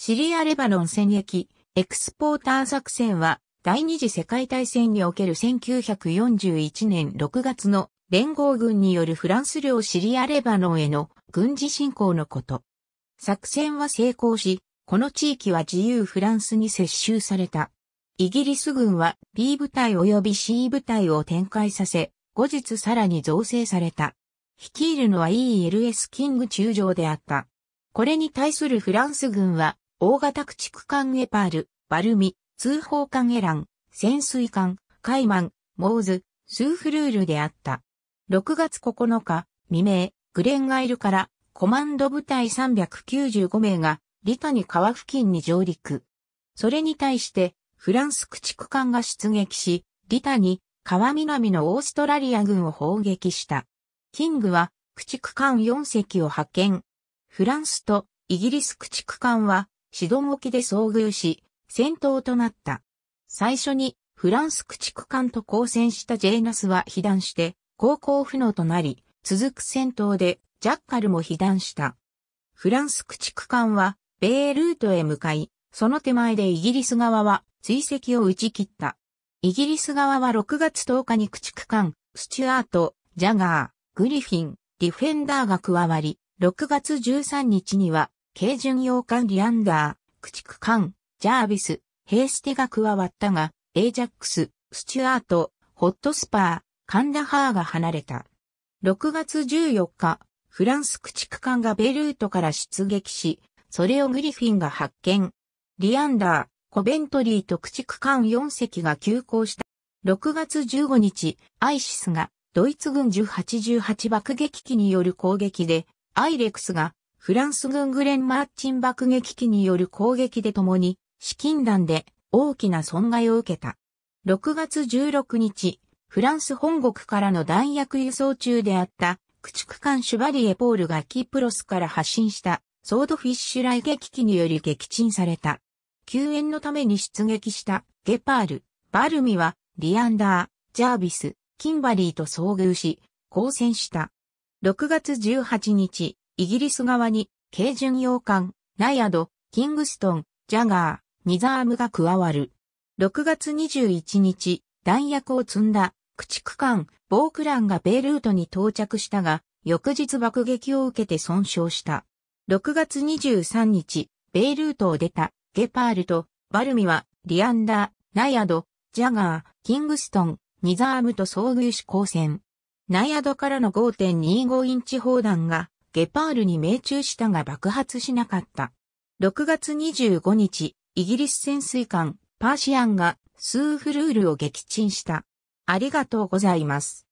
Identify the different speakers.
Speaker 1: シリア・レバノン戦役、エクスポーター作戦は、第二次世界大戦における1941年6月の連合軍によるフランス領シリア・レバノンへの軍事侵攻のこと。作戦は成功し、この地域は自由フランスに接収された。イギリス軍は B 部隊及び C 部隊を展開させ、後日さらに造成された。率いるのは ELS キング中将であった。これに対するフランス軍は大型駆逐艦エパール、バルミ、通報艦エラン、潜水艦、カイマン、モーズ、スーフルールであった。6月9日、未明、グレンガイルからコマンド部隊395名がリタニ川付近に上陸。それに対してフランス駆逐艦が出撃し、リタニ川南のオーストラリア軍を砲撃した。キングは駆逐艦4隻を派遣。フランスとイギリス駆逐艦はシドン沖で遭遇し、戦闘となった。最初にフランス駆逐艦と交戦したジェイナスは被弾して、航行不能となり、続く戦闘でジャッカルも被弾した。フランス駆逐艦は、ベールートへ向かい、その手前でイギリス側は追跡を打ち切った。イギリス側は6月10日に駆逐艦、スチュアート、ジャガー、グリフィン、ディフェンダーが加わり、6月13日には軽巡洋艦リアンダー、駆逐艦、ジャービス、ヘーステが加わったが、エイジャックス、スチュアート、ホットスパー、カンダハーが離れた。6月14日、フランス駆逐艦がベルートから出撃し、それをグリフィンが発見。リアンダー、コベントリーと駆逐艦4隻が急行した。6月15日、アイシスがドイツ軍1088爆撃機による攻撃で、アイレックスがフランス軍グレン・マーチン爆撃機による攻撃で共に、資金弾で大きな損害を受けた。6月16日、フランス本国からの弾薬輸送中であった、駆逐艦シュバリエポールがキプロスから発進したソードフィッシュ雷撃機により撃沈された。救援のために出撃したゲパール、バルミはリアンダー、ジャービス、キンバリーと遭遇し、交戦した。6月18日、イギリス側に、軽巡洋艦、ナイアド、キングストン、ジャガー、ニザームが加わる。6月21日、弾薬を積んだ、駆逐艦、ボークランがベイルートに到着したが、翌日爆撃を受けて損傷した。6月23日、ベイルートを出た、ゲパールと、バルミは、リアンダー、ナイアド、ジャガー、キングストン、ニザームと遭遇し交戦。ナイアドからの5.25インチ砲弾がゲパールに命中したが爆発しなかった。6月25日、イギリス潜水艦パーシアンがスーフルールを撃沈した。ありがとうございます。